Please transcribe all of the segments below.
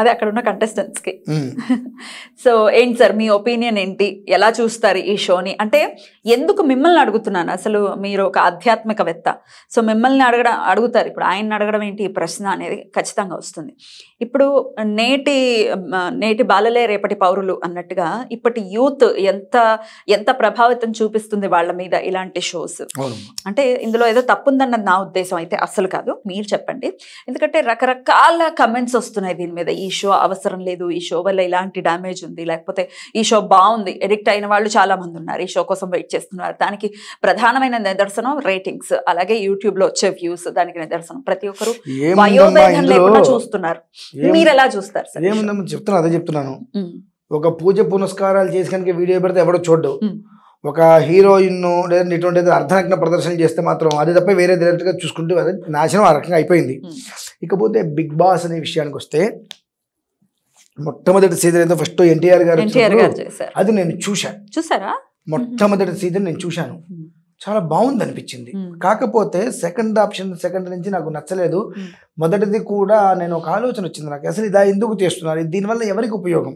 అదే అక్కడ ఉన్న కి సో ఏంటి సార్ మీ ఒపీనియన్ ఏంటి ఎలా చూస్తారు ఈ షోని అంటే ఎందుకు మిమ్మల్ని అడుగుతున్నాను అసలు మీరు ఒక ఆధ్యాత్మికవేత్త సో మిమ్మల్ని అడగడం అడుగుతారు ఇప్పుడు ఆయన్ని అడగడం ఏంటి ఈ ప్రశ్న అనేది ఖచ్చితంగా వస్తుంది ఇప్పుడు నేటి నేటి బాలలే రేపటి పౌరులు అన్నట్టుగా ఇప్పటి యూత్ ఎంత ఎంత ప్రభావితం చూపిస్తుంది వాళ్ళ మీద ఇలాంటి షోస్ అంటే ఇందులో ఏదో తప్పుందన్నది నా ఉద్దేశం అయితే అస్సలు కాదు మీరు చెప్పండి ఎందుకంటే రకరకాల కమెంట్స్ వస్తున్నాయి దీని మీద ఈ షో అవసరం లేదు ఈ షో వల్ల ఇలాంటి డ్యామేజ్ ఉంది లేకపోతే ఈ షో బాగుంది ఎడిక్ట్ అయిన వాళ్ళు చాలా మంది ఉన్నారు ఈ షో కోసం వెయిట్ చేస్తున్నారు దానికి ప్రధానమైన నిదర్శనం రేటింగ్స్ అలాగే యూట్యూబ్ లో వచ్చే వ్యూస్ దానికి నిదర్శనం ప్రతి ఒక్కరు చూస్తున్నారు మీరు ఎలా చూస్తారు సార్ చెప్తున్నా అదే చెప్తున్నాను ఒక పూజ పునస్కారాలు చేసి కనుక వీడియో పెడితే ఎవడో చూడ్డు ఒక హీరోయిన్ లేదంటే ఇటువంటి అర్ధనగ్న ప్రదర్శన చేస్తే మాత్రం అది తప్ప వేరే దగ్గర చూసుకుంటే నాశనం ఆ రకంగా అయిపోయింది ఇకపోతే బిగ్ బాస్ అనే విషయానికి వస్తే మొట్టమొదటి సీజన్ ఏదో ఫస్ట్ ఎన్టీఆర్ గారు అది నేను చూశాను చూసారా మొట్టమొదటి సీజన్ నేను చూశాను చాలా బాగుంది అనిపించింది కాకపోతే సెకండ్ ఆప్షన్ సెకండ్ నుంచి నాకు నచ్చలేదు మొదటిది కూడా నేను ఒక ఆలోచన వచ్చింది నాకు అసలు ఇదా ఎందుకు చేస్తున్నారు దీనివల్ల ఎవరికి ఉపయోగం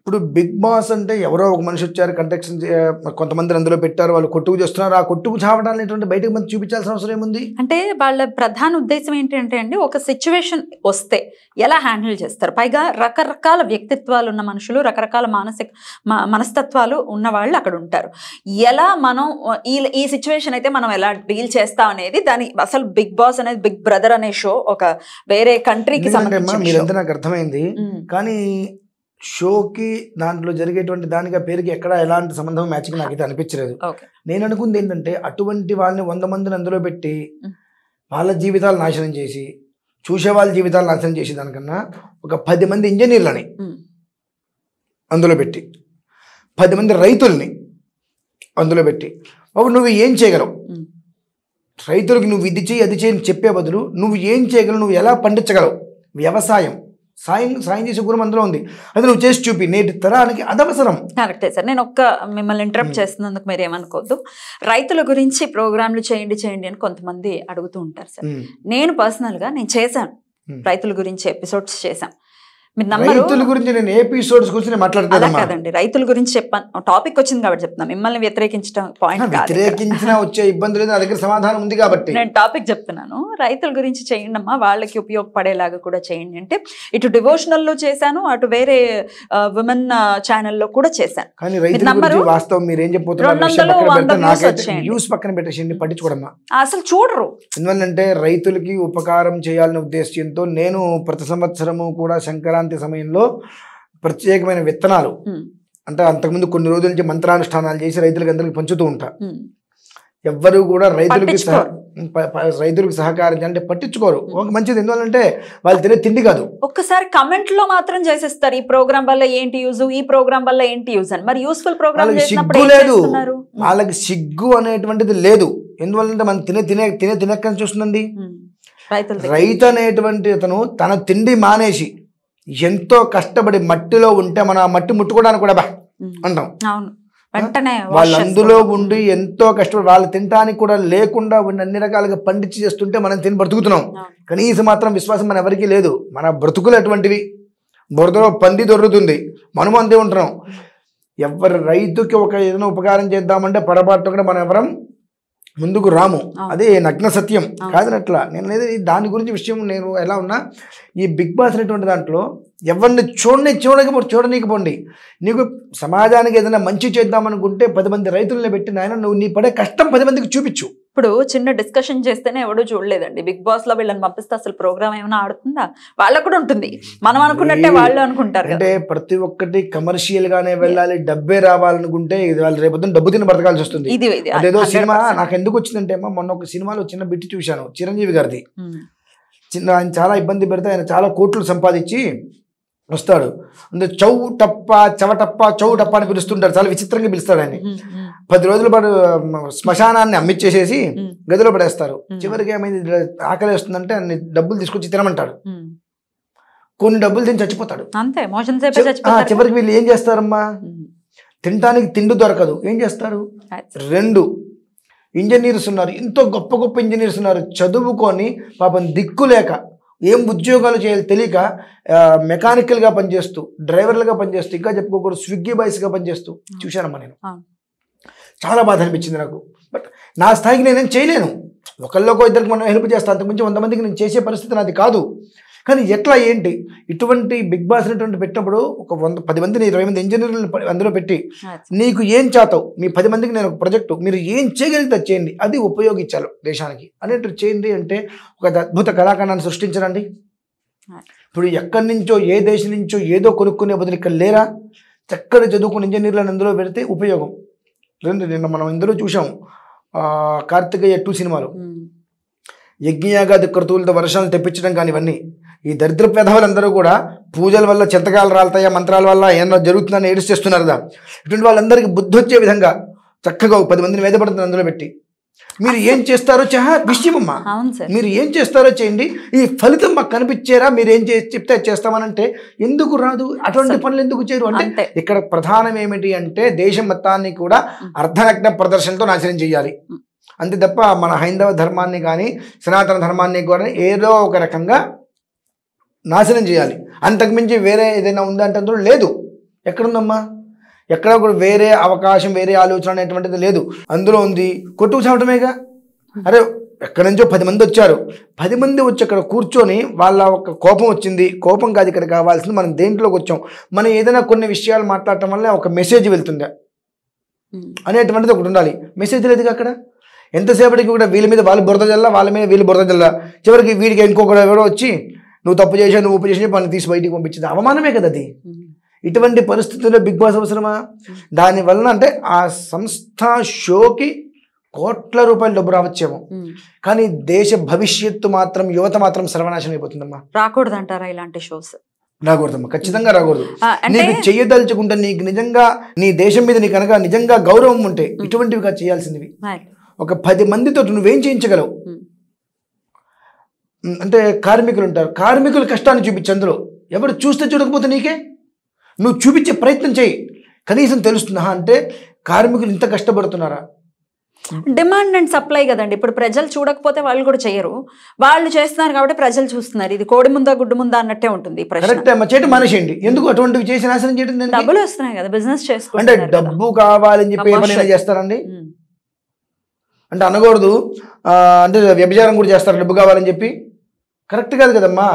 ఇప్పుడు బిగ్ బాస్ అంటే ఎవరో ఒక మనిషి వచ్చారు కంటెక్షన్ కొంతమంది అందులో పెట్టారు వాళ్ళు కొట్టుకు చేస్తున్నారు ఆ కొట్టుకు చావడం బయటకు మంది చూపించాల్సిన అవసరం ఏముంది అంటే వాళ్ళ ప్రధాన ఉద్దేశం ఏంటంటే అండి ఒక సిచ్యువేషన్ వస్తే ఎలా హ్యాండిల్ చేస్తారు పైగా రకరకాల వ్యక్తిత్వాలు ఉన్న మనుషులు రకరకాల మానసిక మనస్తత్వాలు ఉన్న వాళ్ళు అక్కడ ఉంటారు ఎలా మనం ఈ ఈ సిచ్యువేషన్ అయితే మనం ఎలా డీల్ చేస్తాం అనేది దాని అసలు బిగ్ బాస్ అనేది బిగ్ బ్రదర్ అనే షో ఒక వేరే కంట్రీకి సంబంధించి నాకు అర్థమైంది కానీ షోకి దాంట్లో జరిగేటువంటి దానికి ఆ పేరుకి ఎక్కడ ఎలాంటి సంబంధం నాకు నాకైతే అనిపించలేదు నేను అనుకుంది ఏంటంటే అటువంటి వాళ్ళని వంద మందిని అందులో పెట్టి వాళ్ళ జీవితాలు నాశనం చేసి చూసే వాళ్ళ జీవితాలు నాశనం చేసి దానికన్నా ఒక పది మంది ఇంజనీర్లని అందులో పెట్టి పది మంది రైతుల్ని అందులో పెట్టి బాబు నువ్వు ఏం చేయగలవు రైతులకు నువ్వు ఇది చేయి అది చేయని చెప్పే బదులు నువ్వు ఏం చేయగలవు నువ్వు ఎలా పండించగలవు వ్యవసాయం సాయం సాయం చేసే గుణం అందులో ఉంది అది నువ్వు చేసి చూపి నేటి తరానికి అదవసరం కరెక్టే సార్ నేను ఒక్క మిమ్మల్ని ఇంటరప్ట్ చేస్తున్నందుకు మీరు ఏమనుకోవద్దు రైతుల గురించి ప్రోగ్రాంలు చేయండి చేయండి అని కొంతమంది అడుగుతూ ఉంటారు సార్ నేను పర్సనల్గా నేను చేశాను రైతుల గురించి ఎపిసోడ్స్ చేశాను రైతుల గురించి నేను ఎపిసోడ్స్ గురించి మాట్లాడతాను కదండి రైతుల గురించి చెప్పాను టాపిక్ వచ్చింది కాబట్టి చెప్తున్నా మిమ్మల్ని వ్యతిరేకించడం పాయింట్ వ్యతిరేకించిన వచ్చే ఇబ్బందులు నా దగ్గర సమాధానం ఉంది కాబట్టి నేను టాపిక్ చెప్తున్నాను రైతుల గురించి చేయండి అమ్మా వాళ్ళకి ఉపయోగపడేలాగా కూడా చేయండి అంటే ఇటు డివోషనల్లో చేశాను అటు వేరే ఉమెన్ ఛానల్లో కూడా చేశాను కానీ రైతుల గురించి వాస్తవం మీరు ఏం చెప్పబోతున్నారు న్యూస్ పక్కన పెట్టేసి అసలు చూడరు ఎందుకంటే రైతులకి ఉపకారం చేయాలనే ఉద్దేశంతో నేను ప్రతి సంవత్సరము కూడా శంకర సంక్రాంతి సమయంలో ప్రత్యేకమైన విత్తనాలు అంటే అంతకుముందు కొన్ని రోజుల నుంచి మంత్రానుష్ఠానాలు చేసి రైతులకు అందరికి పంచుతూ ఉంటా ఎవ్వరూ కూడా రైతులకి రైతులకు సహకారం అంటే పట్టించుకోరు ఒక మంచిది ఎందువల్లంటే వాళ్ళు తినే తిండి కాదు ఒక్కసారి కమెంట్ లో మాత్రం చేసేస్తారు ఈ ప్రోగ్రామ్ వల్ల ఏంటి యూజ్ ఈ ప్రోగ్రామ్ వల్ల ఏంటి యూజ్ అని మరి యూస్ఫుల్ ప్రోగ్రామ్ సిగ్గు లేదు వాళ్ళకి సిగ్గు అనేటువంటిది లేదు ఎందువల్లంటే మనం తినే తినే తినే తినక్కని చూస్తుందండి రైతు అనేటువంటి అతను తన తిండి మానేసి ఎంతో కష్టపడి మట్టిలో ఉంటే మనం ఆ మట్టి ముట్టుకోవడానికి కూడా బా అంటాం వెంటనే వాళ్ళు అందులో ఉండి ఎంతో కష్టపడి వాళ్ళు తినడానికి కూడా లేకుండా ఉండి అన్ని రకాలుగా పండించి చేస్తుంటే మనం తిని బ్రతుకుతున్నాం కనీసం మాత్రం విశ్వాసం మన ఎవరికీ లేదు మన బ్రతుకులు అటువంటివి బురదలో పంది దొరుకుతుంది మనము అందే ఉంటున్నాం ఎవరి రైతుకి ఒక ఏదైనా ఉపకారం చేద్దామంటే పొరపాటు కూడా మనం ఎవరం ముందుకు రాము అదే నగ్న సత్యం కాదనట్లా నేను దాని గురించి విషయం నేను ఎలా ఉన్నా ఈ బిగ్ బాస్ అనేటువంటి దాంట్లో ఎవరిని చూడని చూడకపో చూడనీకపోండి నీకు సమాజానికి ఏదైనా మంచి చేద్దామనుకుంటే పది మంది రైతులను పెట్టి నాయన నువ్వు నీ పడే కష్టం పది మందికి చూపించు ఇప్పుడు చిన్న డిస్కషన్ చేస్తేనే ఎవడో చూడలేదండి బిగ్ బాస్ లో వీళ్ళని పంపిస్తే అసలు ప్రోగ్రామ్ ఏమైనా ఆడుతుందా వాళ్ళకు కూడా ఉంటుంది మనం అనుకున్నట్టే వాళ్ళు అనుకుంటారు అంటే ప్రతి ఒక్కటి కమర్షియల్ గానే వెళ్ళాలి డబ్బే రావాలనుకుంటే ఇది వాళ్ళు రేపు డబ్బు తిని బ్రతకాల్సి వస్తుంది ఇది అదేదో సినిమా నాకు ఎందుకు వచ్చిందంటే మొన్న ఒక సినిమాలో చిన్న బిట్టి చూశాను చిరంజీవి గారిది చిన్న ఆయన చాలా ఇబ్బంది పెడితే ఆయన చాలా కోట్లు సంపాదించి వస్తాడు చౌ టప్ప చవటప్ప చౌ టప్ప అని పిలుస్తుంటారు చాలా విచిత్రంగా పిలుస్తాడు ఆయన పది రోజుల పాటు శ్మశానాన్ని అమ్మిచ్చేసేసి గదిలో పడేస్తారు చివరికి ఏమైంది ఆకలి వస్తుందంటే అన్ని డబ్బులు తీసుకొచ్చి తినమంటాడు కొన్ని డబ్బులు తిని చచ్చిపోతాడు చివరికి వీళ్ళు ఏం చేస్తారమ్మా తినటానికి తిండి దొరకదు ఏం చేస్తారు రెండు ఇంజనీర్స్ ఉన్నారు ఎంతో గొప్ప గొప్ప ఇంజనీర్స్ ఉన్నారు చదువుకొని పాపం దిక్కు లేక ఏం ఉద్యోగాలు చేయాలి తెలియక మెకానికల్గా పనిచేస్తూ డ్రైవర్లుగా పనిచేస్తూ ఇంకా చెప్పుకోకూడదు స్విగ్గీ బాయ్స్గా పనిచేస్తూ చూశానమ్మా నేను చాలా బాధ అనిపించింది నాకు బట్ నా స్థాయికి నేనేం చేయలేను ఒకళ్ళకో ఇద్దరికి మనం హెల్ప్ చేస్తాను అంతకుమించి వంద మందికి నేను చేసే పరిస్థితి నాది కాదు కానీ ఎట్లా ఏంటి ఇటువంటి బిగ్ బాస్ అనేటువంటి పెట్టినప్పుడు ఒక వంద పది మందిని ఇరవై మంది ఇంజనీర్లను అందులో పెట్టి నీకు ఏం చేతావు మీ పది మందికి నేను ఒక ప్రాజెక్టు మీరు ఏం చేయగలిగితే చేయండి అది ఉపయోగించాలి దేశానికి అనేటువంటి చేయండి అంటే ఒక అద్భుత కళాఖండాన్ని సృష్టించరండి ఇప్పుడు ఎక్కడి నుంచో ఏ దేశం నుంచో ఏదో కొనుక్కునే బదులు ఇక్కడ లేరా చక్కటి చదువుకుని ఇంజనీర్లను అందులో పెడితే ఉపయోగం లేదంటే నిన్న మనం ఇందులో చూసాం కార్తికేయ టూ సినిమాలు యజ్ఞయాగాది క్రతువులతో వర్షాలను తెప్పించడం కానీ ఇవన్నీ ఈ దరిద్ర పెదవులందరూ కూడా పూజల వల్ల చింతకాలు రాలతాయా మంత్రాల వల్ల ఏమన్నా జరుగుతుందని ఏడుచేస్తున్నారు కదా ఇటువంటి వాళ్ళందరికీ బుద్ధి వచ్చే విధంగా చక్కగా పది మందిని వేదపడుతుంది అందులో పెట్టి మీరు ఏం చేస్తారో చహా విషయమమ్మా మీరు ఏం చేస్తారో చేయండి ఈ ఫలితం మాకు కనిపించేరా మీరు ఏం చెప్తే చేస్తామనంటే ఎందుకు రాదు అటువంటి పనులు ఎందుకు చేయరు అంటే ఇక్కడ ప్రధానం ఏమిటి అంటే దేశం మొత్తాన్ని కూడా అర్ధనగ్న ప్రదర్శనతో నాశనం చేయాలి అంతే తప్ప మన హైందవ ధర్మాన్ని కానీ సనాతన ధర్మాన్ని కూడా ఏదో ఒక రకంగా నాశనం చేయాలి అంతకుమించి వేరే ఏదైనా ఉందంటే లేదు ఎక్కడుందమ్మా ఎక్కడ కూడా వేరే అవకాశం వేరే ఆలోచన అనేటువంటిది లేదు అందులో ఉంది కొట్టుకు చావటమేగా అరే ఎక్కడి నుంచో పది మంది వచ్చారు పది మంది వచ్చి అక్కడ కూర్చొని వాళ్ళ ఒక కోపం వచ్చింది కోపం కాదు ఇక్కడ కావాల్సింది మనం దేంట్లోకి వచ్చాం మనం ఏదైనా కొన్ని విషయాలు మాట్లాడటం వల్ల ఒక మెసేజ్ వెళ్తుందా అనేటువంటిది ఒకటి ఉండాలి మెసేజ్ లేదు అక్కడ ఎంతసేపటికి కూడా వీళ్ళ మీద వాళ్ళు బురద జల్లా వాళ్ళ మీద వీళ్ళు బురద జల్లా చివరికి వీడికి ఇంకొకటి ఎవరో వచ్చి నువ్వు తప్పు చేసావు నువ్వు ఉప్పు చేసి పని తీసి బయటికి పంపించింది అవమానమే కదా అది ఇటువంటి పరిస్థితుల్లో బిగ్ బాస్ అవసరమా దానివలన అంటే ఆ సంస్థ షోకి కోట్ల రూపాయలు డబ్బు రావచ్చేమో కానీ దేశ భవిష్యత్తు మాత్రం యువత మాత్రం సర్వనాశనం అయిపోతుందమ్మా రాకూడదు అంటారా ఇలాంటి షోస్ రాకూడదమ్మా ఖచ్చితంగా రాకూడదు నీకు చెయ్యదలుచుకుంటే నీకు నిజంగా నీ దేశం మీద నీకు కనుక నిజంగా గౌరవం ఉంటే ఇటువంటివిగా చేయాల్సినవి ఒక పది మందితో నువ్వేం చేయించగలవు అంటే కార్మికులు ఉంటారు కార్మికులు కష్టాన్ని చూపించు అందులో ఎవరు చూస్తే చూడకపోతే నీకే నువ్వు చూపించే ప్రయత్నం చేయి కనీసం తెలుస్తుందా అంటే కార్మికులు ఇంత కష్టపడుతున్నారా డిమాండ్ అండ్ సప్లై కదండి ఇప్పుడు ప్రజలు చూడకపోతే వాళ్ళు కూడా చేయరు వాళ్ళు చేస్తున్నారు కాబట్టి ప్రజలు చూస్తున్నారు ఇది కోడి ముందా గుడ్డు ముందా అన్నట్టే ఉంటుంది చేయడం మనిషండి ఎందుకు అటువంటివి చేసి నాశనం చేయడం డబ్బులు వస్తున్నాయి కదా బిజినెస్ చేసుకుంటే డబ్బు కావాలని చెప్పి ఏమైనా చేస్తారండి అంటే అనకూడదు అంటే వ్యభిచారం కూడా చేస్తారు డబ్బు కావాలని చెప్పి కరెక్ట్ కాదు కదమ్మా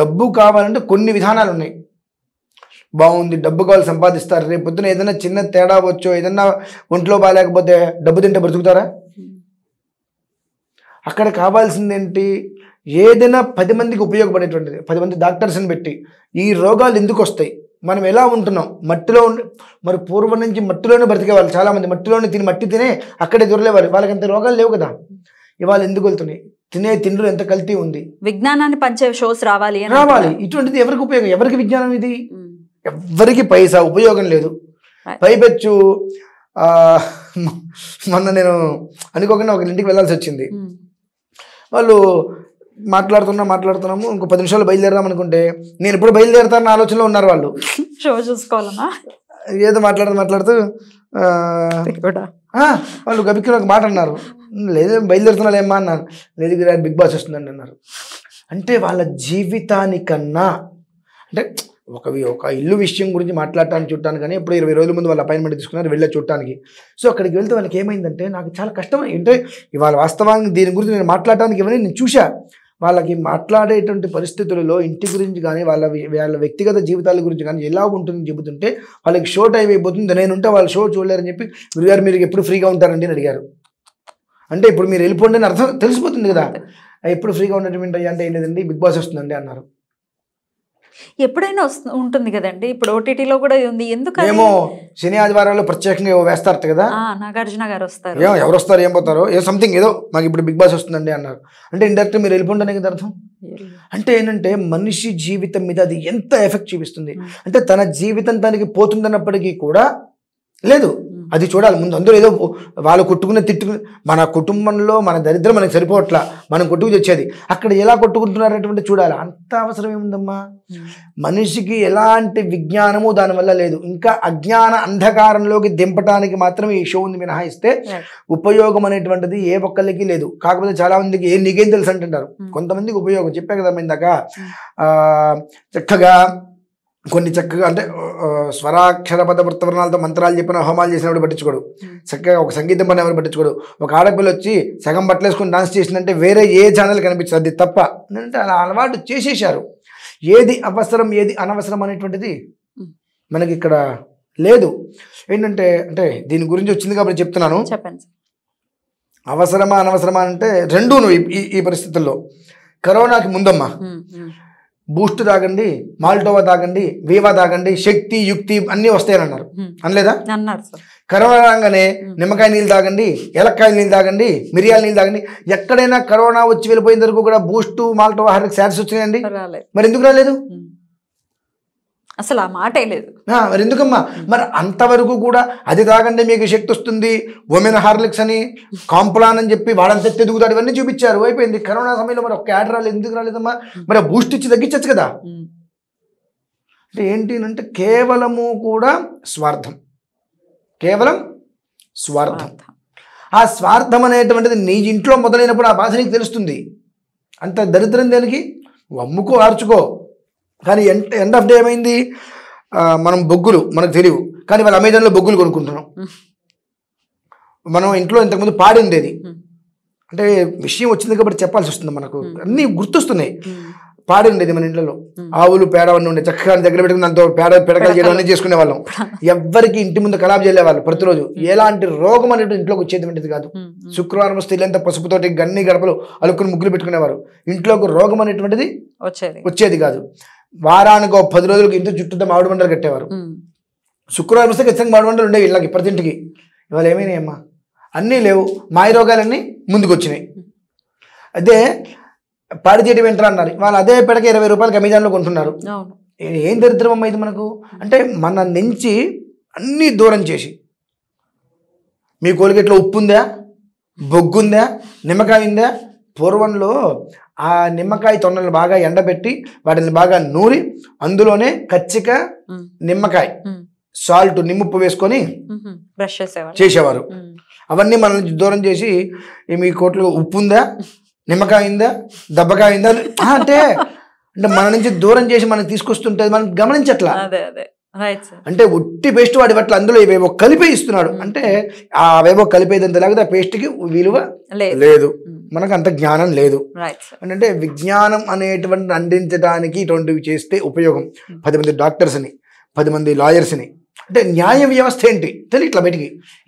డబ్బు కావాలంటే కొన్ని విధానాలు ఉన్నాయి బాగుంది డబ్బు కావాలి సంపాదిస్తారు రేపు పొద్దున ఏదైనా చిన్న తేడా వచ్చో ఏదైనా ఒంట్లో బాగాలేకపోతే డబ్బు తింటే బ్రతుకుతారా అక్కడ కావాల్సింది ఏంటి ఏదైనా పది మందికి ఉపయోగపడేటువంటిది పది మంది డాక్టర్స్ని పెట్టి ఈ రోగాలు ఎందుకు వస్తాయి మనం ఎలా ఉంటున్నాం మట్టిలో మరి పూర్వం నుంచి మట్టిలోనే బ్రతికేవాళ్ళు చాలామంది మట్టిలోనే తిని మట్టి తినే అక్కడే దొరలేవారు వాళ్ళకి అంత రోగాలు లేవు కదా ఇవాళ ఎందుకు వెళ్తున్నాయి తినే తిండ్రు ఎంత కల్తీ ఉంది విజ్ఞానాన్ని పంచే షోస్ రావాలి రావాలి ఇటువంటిది ఎవరికి ఉపయోగం ఎవరికి విజ్ఞానం ఇది ఎవ్వరికి పైసా ఉపయోగం లేదు పైపెచ్చు మొన్న నేను అనుకోకుండా ఒక ఇంటికి వెళ్ళాల్సి వచ్చింది hmm. వాళ్ళు మాట్లాడుతున్నా మాట్లాడుతున్నాము ఇంకో పది నిమిషాలు బయలుదేరదాం అనుకుంటే నేను ఎప్పుడు బయలుదేరతానని ఆలోచనలో ఉన్నారు వాళ్ళు షో చూసుకోవాలన్నా ఏదో మాట్లాడుతూ మాట్లాడుతూ వాళ్ళు గబిక్కి ఒక మాట అన్నారు లేదు బయలుదేరుతున్నాలేమ్మా అన్నారు లేదు బిగ్ బాస్ వస్తుందండి అన్నారు అంటే వాళ్ళ జీవితానికన్నా అంటే ఒక ఒక ఇల్లు విషయం గురించి మాట్లాడటానికి చూడటానికి కానీ ఇప్పుడు ఇరవై రోజుల ముందు వాళ్ళు అపాయింట్మెంట్ తీసుకున్నారు వెళ్ళే చూడటానికి సో అక్కడికి వెళ్తే వాళ్ళకి ఏమైందంటే నాకు చాలా కష్టం అంటే ఇవాళ వాస్తవానికి దీని గురించి నేను మాట్లాడటానికి ఇవన్నీ నేను చూశా వాళ్ళకి మాట్లాడేటువంటి పరిస్థితులలో ఇంటి గురించి కానీ వాళ్ళ వాళ్ళ వ్యక్తిగత జీవితాల గురించి కానీ ఎలా ఉంటుందని చెబుతుంటే వాళ్ళకి షో టైం అయిపోతుంది నేను ఉంటే వాళ్ళు షో చూడలేరని చెప్పి గురుగారు మీరు ఎప్పుడు ఫ్రీగా ఉంటారండి అని అడిగారు అంటే ఇప్పుడు మీరు వెళ్ళిపోండి అని అర్థం తెలిసిపోతుంది కదా ఎప్పుడు ఫ్రీగా ఉండటం ఏంటంటే అంటే ఏంటంటే బిగ్ బాస్ వస్తుందండి అన్నారు ఎప్పుడైనా ఉంటుంది కదండి ఇప్పుడు ఓటీటీలో కూడా ఉంది ఎందుకు ఏమో శని ఆదివారాల్లో ప్రత్యేకంగా వేస్తారు కదా నాగార్జున గారు వస్తారు ఏమో ఎవరు వస్తారు ఏం పోతారు ఏ సంథింగ్ ఏదో మాకు ఇప్పుడు బిగ్ బాస్ వస్తుందండి అన్నారు అంటే ఇండైరెక్ట్ మీరు వెళ్ళిపోండి కదా అర్థం అంటే ఏంటంటే మనిషి జీవితం మీద అది ఎంత ఎఫెక్ట్ చూపిస్తుంది అంటే తన జీవితం తనకి పోతుందన్నప్పటికీ కూడా లేదు అది చూడాలి ముందు అందరూ ఏదో వాళ్ళు కొట్టుకున్న తిట్టు మన కుటుంబంలో మన దరిద్రం మనకు సరిపోవట్లా మనం కొట్టుకుని వచ్చేది అక్కడ ఎలా కొట్టుకుంటున్నారనేటువంటి చూడాలి అంత అవసరం ఏముందమ్మా మనిషికి ఎలాంటి విజ్ఞానము దానివల్ల లేదు ఇంకా అజ్ఞాన అంధకారంలోకి దింపటానికి మాత్రమే ఈ షో ఉంది మినహాయిస్తే ఉపయోగం అనేటువంటిది ఏ ఒక్కళ్ళకి లేదు కాకపోతే చాలా మందికి ఏ నీకేం తెలుసు అంటుంటారు కొంతమందికి ఉపయోగం చెప్పే కదా ఇందాక చక్కగా కొన్ని చక్కగా అంటే స్వరాక్షర పద వృత్తవర్ణాలతో మంత్రాలు చెప్పిన హోమాలు చేసినప్పుడు పట్టించుకోడు చక్కగా ఒక సంగీతం పని ఎవరు పట్టించుకోడు ఒక ఆడపిల్ల వచ్చి సగం బట్టలేసుకుని డాన్స్ చేసిందంటే వేరే ఏ ఛానల్ కనిపించదు అది తప్ప అంటే అలా అలవాటు చేసేసారు ఏది అవసరం ఏది అనవసరం అనేటువంటిది మనకి ఇక్కడ లేదు ఏంటంటే అంటే దీని గురించి వచ్చింది కాబట్టి చెప్తున్నాను అవసరమా అనవసరమా అంటే రెండూను ఈ పరిస్థితుల్లో కరోనాకి ముందమ్మా బూస్ట్ తాగండి మాల్టోవా తాగండి వేవా తాగండి శక్తి యుక్తి అన్నీ వస్తాయని అన్నారు అనలేదా కరోనా రాగానే నిమ్మకాయ నీళ్ళు తాగండి ఎలక్కాయ నీళ్ళు తాగండి మిరియాల నీళ్ళు తాగండి ఎక్కడైనా కరోనా వచ్చి వెళ్ళిపోయిన వరకు కూడా బూస్ట్ మాల్టోవా హార్లిక్ శాడ్స్ వచ్చినాయండి మరి ఎందుకు రాలేదు అసలు ఆ మాటే లేదు మరి ఎందుకమ్మా మరి అంతవరకు కూడా అది తాగండి మీకు శక్తి వస్తుంది ఉమెన్ హార్లిక్స్ అని కాంప్లాన్ అని చెప్పి వాళ్ళంతా ఎదుగుతాడు ఇవన్నీ చూపించారు అయిపోయింది కరోనా సమయంలో మరి ఒక యాడ్ రాలేదు ఎందుకు రాలేదమ్మా మరి బూస్ట్ ఇచ్చి తగ్గించచ్చు కదా అంటే ఏంటి అంటే కేవలము కూడా స్వార్థం కేవలం స్వార్థం ఆ స్వార్థం అనేటువంటిది నీ ఇంట్లో మొదలైనప్పుడు ఆ బాధ నీకు తెలుస్తుంది అంత దరిద్రం దేనికి అమ్ముకో ఆర్చుకో కానీ ఎండ్ ఎండ్ ఆఫ్ డే ఏమైంది మనం బొగ్గులు మనకు తెలియవు కానీ వాళ్ళు అమెజాన్లో బొగ్గులు కొనుక్కుంటున్నాం మనం ఇంట్లో ఇంతకుముందు పాడి ఉండేది అంటే విషయం వచ్చింది కాబట్టి చెప్పాల్సి వస్తుంది మనకు అన్నీ గుర్తొస్తున్నాయి పాడి ఉండేది మన ఇంట్లో ఆవులు పేడ అన్నీ ఉండే చక్కగా దగ్గర పెట్టుకుని దాంతో పేడ పిడకలు చేయడం అన్నీ చేసుకునే వాళ్ళం ఎవ్వరికి ఇంటి ముందు కలాబ్ చేయలేవాళ్ళు ప్రతిరోజు ఎలాంటి రోగం అనేటువంటి ఇంట్లోకి వచ్చేటువంటిది కాదు శుక్రవారం వస్తే ఇల్లంతా పసుపుతోటి గన్ని గడపలు అలుకుని ముగ్గులు పెట్టుకునేవారు ఇంట్లోకి రోగం అనేటువంటిది వచ్చేది కాదు వారానికి ఒక పది రోజులకి ఇంటి చుట్టూ మామిడి మండలు కట్టేవారు శుక్రవారం వస్తే ఖచ్చితంగా మామిడి మండలు ఉండేవి ఇళ్ళకి ప్రతింటికి ఇవాళ ఏమైనాయి అమ్మా అన్నీ లేవు మాయ రోగాలన్నీ ముందుకొచ్చినాయి అదే పాడి చేయడం ఏంటో అన్నారు వాళ్ళు అదే పెడక ఇరవై రూపాయలకి అమెజాన్లో కొంటున్నారు ఏం దరిద్రం అమ్మ ఇది మనకు అంటే మన నుంచి అన్నీ దూరం చేసి మీ కోలిగేట్లో ఉప్పు ఉందా బొగ్గుందా నిమ్మకాయ ఉందా పూర్వంలో ఆ నిమ్మకాయ తొన్నలను బాగా ఎండబెట్టి వాటిని బాగా నూరి అందులోనే కచ్చిక నిమ్మకాయ సాల్ట్ నిమ్ముప్పు వేసుకొని బ్రష్ చేసేవారు అవన్నీ మనల్ని దూరం చేసి మీ కోట్లో ఉప్పు ఉందా నిమ్మకాయ ఉందా దెబ్బకాయ ఉందా అంటే అంటే మన నుంచి దూరం చేసి మనం తీసుకొస్తుంటే మనం గమనించట్లా అదే అదే అంటే ఒట్టి పేస్ట్ వాడి పట్ల అందులో ఏవేవో కలిపే ఇస్తున్నాడు hmm. అంటే అవేవో కలిపేదంత లేకపోతే ఆ కి విలువ లేదు hmm. మనకు అంత జ్ఞానం లేదు అంటే విజ్ఞానం అనేటువంటి అందించడానికి ఇటువంటివి చేస్తే ఉపయోగం hmm. పది మంది డాక్టర్స్ని పది మంది లాయర్స్ని అంటే న్యాయ వ్యవస్థ ఏంటి ఇట్లా బయటికి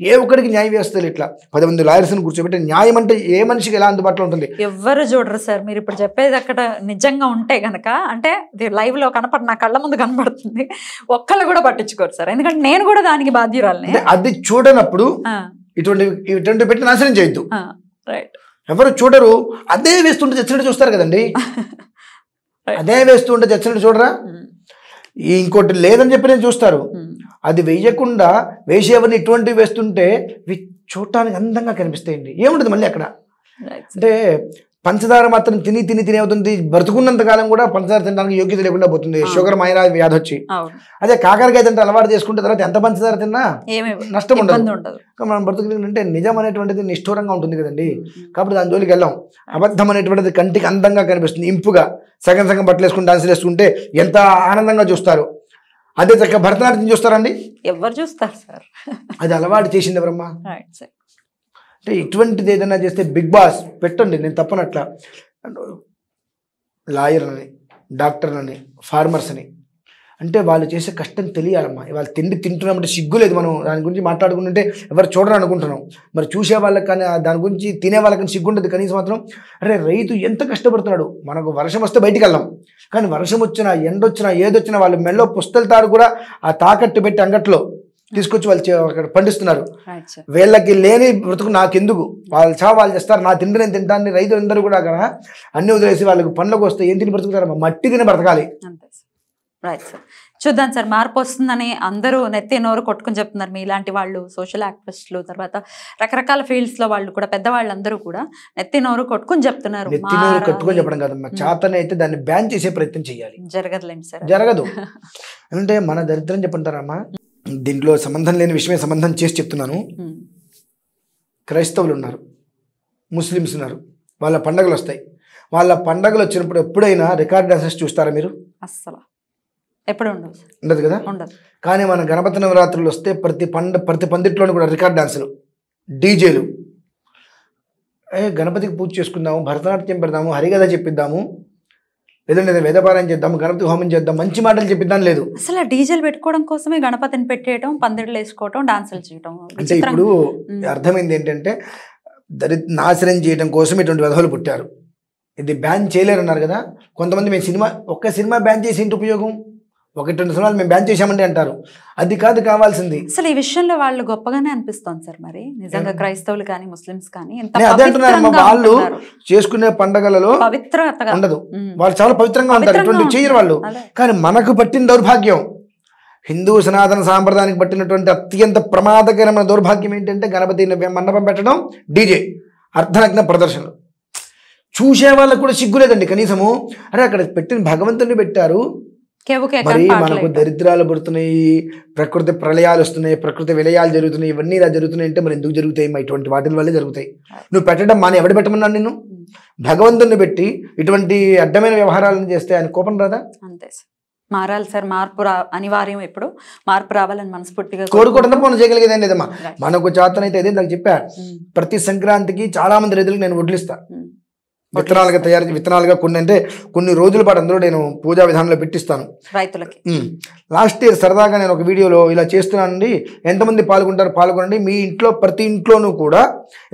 ఏ ఒక్కడికి న్యాయ వ్యవస్థ ఇట్లా పది మంది లాయర్స్ని కూర్చోబెట్టి న్యాయం అంటే ఏ మనిషికి ఎలా అందుబాటులో ఉంటుంది ఎవ్వరు చూడరు సార్ మీరు ఇప్పుడు చెప్పేది అక్కడ నిజంగా ఉంటే కనుక అంటే లైవ్ లో కనపడి నా కళ్ళ ముందు కనపడుతుంది ఒక్కళ్ళు కూడా పట్టించుకోరు సార్ ఎందుకంటే నేను కూడా దానికి బాధ్యురాలని అది చూడనప్పుడు ఇటువంటి ఇటువంటి పెట్టి నాశనం చేయొద్దు రైట్ ఎవరు చూడరు అదే వేస్తుంటే చచ్చినట్టు చూస్తారు కదండి అదే వేస్తుంటే చచ్చినట్టు చూడరా hmm. ఇంకోటి లేదని చెప్పి నేను చూస్తారు hmm. అది వేయకుండా వేసేవన్నీ ఇటువంటివి వేస్తుంటే ఇవి చూడటానికి అందంగా కనిపిస్తాయండి ఏముంటుంది మళ్ళీ అక్కడ అంటే పంచదార మాత్రం తిని తిని తిని అవుతుంది బ్రతుకున్నంత కాలం కూడా పంచదార తినడానికి యోగ్యత లేకుండా పోతుంది షుగర్ మైనా వ్యాధి వచ్చి అదే కాకరకాయ తింటే అలవాటు చేసుకుంటే తర్వాత ఎంత పంచదార తిన్నా నష్టం ఉండదు మనం బ్రతుకుంటే నిజం అనేటువంటిది నిష్ఠూరంగా ఉంటుంది కదండి కాబట్టి దాని జోలికి వెళ్ళాం అబద్ధం అనేటువంటిది కంటికి అందంగా కనిపిస్తుంది ఇంపుగా సగం సగం బట్టలు వేసుకుని డాన్స్ వేసుకుంటే ఎంత ఆనందంగా చూస్తారు అదే చక్క భరతనాట్యం చూస్తారండి ఎవరు చూస్తారు సార్ అది అలవాటు చేసింది ఎవరమ్మా అంటే ఇటువంటిది ఏదైనా చేస్తే బిగ్ బాస్ పెట్టండి నేను తప్పనట్లా లాయర్ అని డాక్టర్ అని ఫార్మర్స్ అని అంటే వాళ్ళు చేసే కష్టం తెలియాలమ్మా వాళ్ళు తిండి తింటున్నామంటే సిగ్గు లేదు మనం దాని గురించి మాట్లాడుకుంటుంటే ఎవరు చూడరు అనుకుంటున్నాం మరి చూసే వాళ్ళకి కానీ దాని గురించి తినే వాళ్ళకని సిగ్గు ఉంటుంది కనీసం మాత్రం అరే రైతు ఎంత కష్టపడుతున్నాడు మనకు వర్షం వస్తే బయటికి వెళ్ళాం కానీ వర్షం వచ్చినా ఎండొచ్చినా ఏదొచ్చినా వాళ్ళు మెళ్ళో పుస్తలు తాడు కూడా ఆ తాకట్టు పెట్టి అంగట్లో తీసుకొచ్చి వాళ్ళు అక్కడ పండిస్తున్నారు వీళ్ళకి లేని బ్రతుకు నాకెందుకు వాళ్ళు చా వాళ్ళు చేస్తారు నా తిండి నేను తింటాను రైతులందరూ కూడా అక్కడ అన్ని వదిలేసి వాళ్ళకి పండ్లకు వస్తే ఏం తిని బ్రతుకుతారమ్మా మట్టి తిని బ్రతకాలి రైట్ సార్ చూద్దాం సార్ మార్పు వస్తుందని అందరూ నెత్తి నోరు కొట్టుకుని చెప్తున్నారు మీ ఇలాంటి వాళ్ళు సోషల్ యాక్టివిస్టులు తర్వాత రకరకాల ఫీల్డ్స్ లో వాళ్ళు కూడా పెద్దవాళ్ళు అందరూ కూడా నెత్తి నోరు కొట్టుకుని చెప్తున్నారు కొట్టుకుని చెప్పడం చేతనే చేతనైతే దాన్ని బ్యాన్ చేసే ప్రయత్నం చేయాలి జరగదులేండి సార్ జరగదు అంటే మన దరిద్రం చెప్పంటారమ్మా దీంట్లో సంబంధం లేని విషయమే సంబంధం చేసి చెప్తున్నాను క్రైస్తవులు ఉన్నారు ముస్లిమ్స్ ఉన్నారు వాళ్ళ పండగలు వస్తాయి వాళ్ళ పండగలు వచ్చినప్పుడు ఎప్పుడైనా రికార్డ్ డాన్సెస్ చూస్తారా మీరు అస్సలు ఎప్పుడు ఉండదు ఉండదు కదా ఉండదు కానీ మన గణపతి నవరాత్రులు వస్తే ప్రతి పండ ప్రతి పందిట్లోని కూడా రికార్డ్ డాన్సులు డీజేలు గణపతికి పూజ చేసుకుందాము భరతనాట్యం పెడదాము హరిగద చెప్పిద్దాము లేదంటే వేదపారాయణ చేద్దాం గణపతి హోమం చేద్దాం మంచి మాటలు చెప్పిద్దాం లేదు అసలు డీజేలు పెట్టుకోవడం కోసమే గణపతిని పెట్టేయడం పందిట్లు వేసుకోవడం డాన్సులు చేయడం అంటే ఇప్పుడు అర్థమైంది ఏంటంటే దరి నాశనం చేయడం కోసం ఇటువంటి వెధవులు పుట్టారు ఇది బ్యాన్ చేయలేరు అన్నారు కదా కొంతమంది మేము సినిమా ఒక్క సినిమా బ్యాన్ చేసి ఇంటి ఉపయోగం ఒకటి రెండు సున్నాలు మేము బ్యాన్ చేసామండి అంటారు అది కాదు కావాల్సింది అసలు ఈ విషయంలో వాళ్ళు గొప్పగానే అనిపిస్తుంది సార్ మరి నిజంగా క్రైస్తవులు కానీ ముస్లిమ్స్ కానీ అదే అంటున్నారు వాళ్ళు చేసుకునే పండగలలో పవిత్ర ఉండదు వాళ్ళు చాలా పవిత్రంగా ఉంటారు ఇటువంటి చేయరు వాళ్ళు కానీ మనకు పట్టిన దౌర్భాగ్యం హిందూ సనాతన సాంప్రదాయానికి పట్టినటువంటి అత్యంత ప్రమాదకరమైన దౌర్భాగ్యం ఏంటంటే గణపతి మండపం పెట్టడం డీజే అర్ధనగ్న ప్రదర్శనలు చూసే వాళ్ళకు కూడా సిగ్గులేదండి కనీసము అరే అక్కడ పెట్టిన భగవంతుని పెట్టారు మరి మనకు దరిద్రాలు పుడుతున్నాయి ప్రకృతి ప్రళయాలు వస్తున్నాయి ప్రకృతి విలయాలు జరుగుతున్నాయి ఇవన్నీ ఇలా జరుగుతున్నాయి అంటే మరి ఎందుకు జరుగుతాయి ఇటువంటి వాటి వల్లే జరుగుతాయి నువ్వు పెట్టడం మాని ఎవడు పెట్టమన్నాను నేను hmm. భగవంతుని పెట్టి ఇటువంటి అడ్డమైన వ్యవహారాలను చేస్తే ఆయన కోపం రాదా అంతే మారాలి సార్ మార్పు రా అనివార్యం ఎప్పుడు మార్పు రావాలని మనస్ఫూర్తిగా కోరుకోవడంతో మనం చేయగలిగేదేం లేదమ్మా మనకు చేతనైతే అదే నాకు చెప్పా hmm. ప్రతి సంక్రాంతికి చాలా మంది రైతులకు నేను వడ్లిస్తాను hmm. విత్తనాలుగా తయారు విత్తనాలుగా కొన్ని అంటే కొన్ని రోజుల పాటు అందులో నేను పూజా విధానంలో పెట్టిస్తాను రైతులకి లాస్ట్ ఇయర్ సరదాగా నేను ఒక వీడియోలో ఇలా చేస్తున్నానండి ఎంతమంది పాల్గొంటారు పాల్గొనండి మీ ఇంట్లో ప్రతి ఇంట్లోనూ కూడా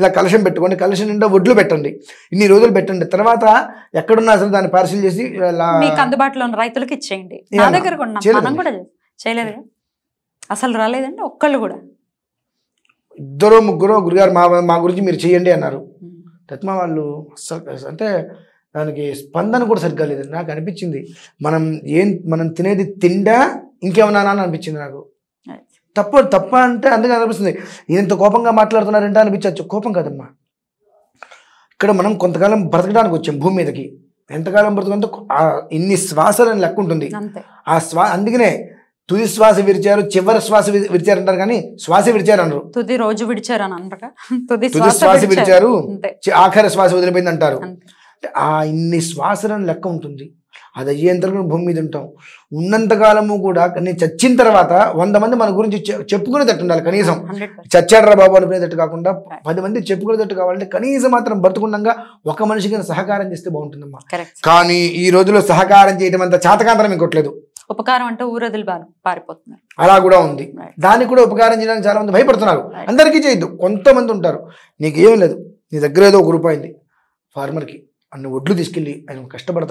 ఇలా కలశం పెట్టుకోండి కలశం నిండా ఒడ్లు పెట్టండి ఇన్ని రోజులు పెట్టండి తర్వాత ఎక్కడున్నా అసలు దాన్ని పార్సిల్ చేసి అందుబాటులో రైతులకి ఇచ్చేయండి చేయలేదు అసలు రాలేదండి ఒక్కళ్ళు కూడా ఇద్దరు ముగ్గురు గురుగారు మా మా గురించి మీరు చేయండి అన్నారు రత్మ వాళ్ళు అంటే దానికి స్పందన కూడా సరిగ్గా లేదు నాకు అనిపించింది మనం ఏం మనం తినేది తిండా ఇంకేమన్నా అని అనిపించింది నాకు తప్ప తప్ప అంటే అందుకే అనిపిస్తుంది ఇంత కోపంగా మాట్లాడుతున్నారంటే అనిపించవచ్చు కోపం కాదమ్మా ఇక్కడ మనం కొంతకాలం బ్రతకడానికి వచ్చాం భూమి మీదకి ఎంతకాలం బ్రతకంటే ఇన్ని శ్వాసలని లెక్క ఉంటుంది ఆ శ్వా అందుకనే తుది శ్వాస విడిచారు చివరి శ్వాస విడిచారు అంటారు కానీ శ్వాస విడిచారు అన్నారు తుది రోజు విడిచారు అని అనక తుది శ్వాస విడిచారు ఆఖరి శ్వాస వదిలిపోయింది అంటారు ఆ ఇన్ని శ్వాసలను లెక్క ఉంటుంది అది అయ్యేంత భూమి మీద ఉంటాం ఉన్నంతకాలము కూడా నేను చచ్చిన తర్వాత వంద మంది మన గురించి చెప్పుకునేటట్టు ఉండాలి కనీసం చచ్చాడరా బాబు అనుకునేటట్టు కాకుండా పది మంది చెప్పుకునేటట్టు కావాలంటే కనీసం మాత్రం బ్రతుకుండగా ఒక మనిషికి సహకారం చేస్తే బాగుంటుందమ్మా కానీ ఈ రోజులో సహకారం చేయడం అంత చాతకాంతరం ఇంకోట్లేదు ఉపకారం అంటే ఊరదులు పారిపోతున్నారు అలా కూడా ఉంది దానికి కూడా ఉపకారం చేయడానికి చాలా మంది భయపడుతున్నారు అందరికీ చేయొద్దు కొంతమంది ఉంటారు నీకు ఏం లేదు నీ దగ్గర ఏదో ఒక రూపాయింది ఫార్మర్కి అన్ని ఒడ్లు తీసుకెళ్ళి ఆయన కష్టపడతాడు